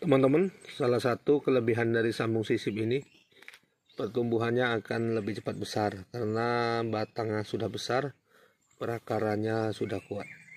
Teman-teman, salah satu kelebihan dari sambung sisip ini pertumbuhannya akan lebih cepat besar karena batangnya sudah besar, perakarannya sudah kuat.